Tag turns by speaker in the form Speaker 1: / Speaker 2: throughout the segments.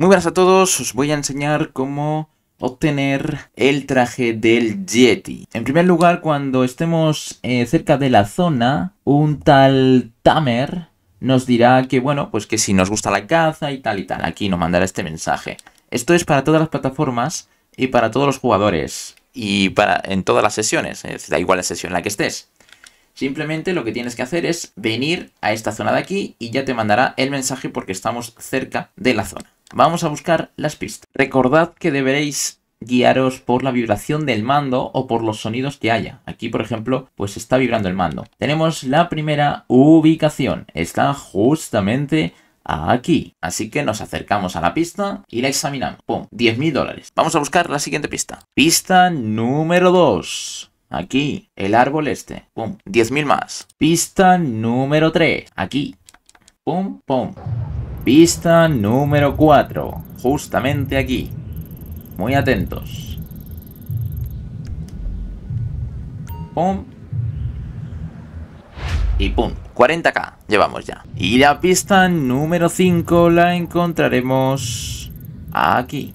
Speaker 1: Muy buenas a todos, os voy a enseñar cómo obtener el traje del Yeti. En primer lugar, cuando estemos eh, cerca de la zona, un tal Tamer nos dirá que, bueno, pues que si nos gusta la caza y tal y tal, aquí nos mandará este mensaje. Esto es para todas las plataformas y para todos los jugadores y para en todas las sesiones, da igual la sesión en la que estés. Simplemente lo que tienes que hacer es venir a esta zona de aquí y ya te mandará el mensaje porque estamos cerca de la zona. Vamos a buscar las pistas. Recordad que deberéis guiaros por la vibración del mando o por los sonidos que haya. Aquí, por ejemplo, pues está vibrando el mando. Tenemos la primera ubicación. Está justamente aquí. Así que nos acercamos a la pista y la examinamos. ¡Pum! 10.000 dólares. Vamos a buscar la siguiente pista. Pista número 2. Aquí, el árbol este. ¡Pum! 10.000 más. Pista número 3. Aquí. ¡Pum! ¡Pum! Pista número 4, justamente aquí. Muy atentos. Pum. Y pum, 40k llevamos ya. Y la pista número 5 la encontraremos aquí.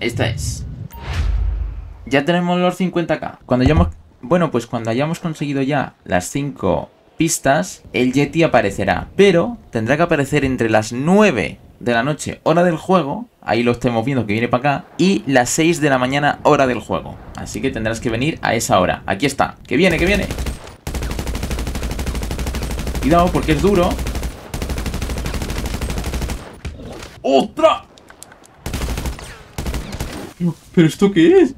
Speaker 1: Esta es. Ya tenemos los 50k. Cuando ya bueno, pues cuando hayamos conseguido ya las cinco pistas, el Yeti aparecerá. Pero tendrá que aparecer entre las 9 de la noche, hora del juego, ahí lo estemos viendo que viene para acá, y las 6 de la mañana, hora del juego. Así que tendrás que venir a esa hora. Aquí está. ¡Que viene, que viene! Cuidado, porque es duro. ¡Otra! ¿Pero esto qué es?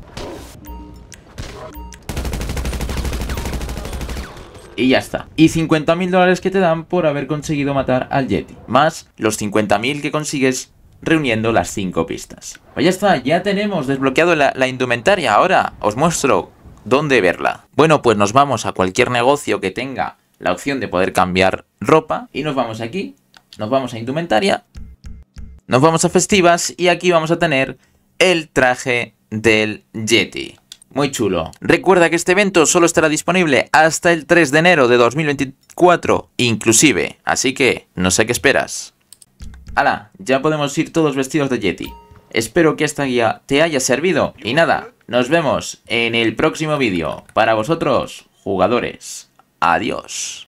Speaker 1: y ya está. Y 50.000 dólares que te dan por haber conseguido matar al Yeti, más los 50.000 que consigues reuniendo las 5 pistas. Pues ya está, ya tenemos desbloqueado la, la indumentaria, ahora os muestro dónde verla. Bueno, pues nos vamos a cualquier negocio que tenga la opción de poder cambiar ropa y nos vamos aquí, nos vamos a indumentaria, nos vamos a festivas y aquí vamos a tener el traje del Yeti. Muy chulo. Recuerda que este evento solo estará disponible hasta el 3 de enero de 2024, inclusive. Así que, no sé qué esperas. Hala, ya podemos ir todos vestidos de Yeti. Espero que esta guía te haya servido. Y nada, nos vemos en el próximo vídeo. Para vosotros, jugadores. Adiós.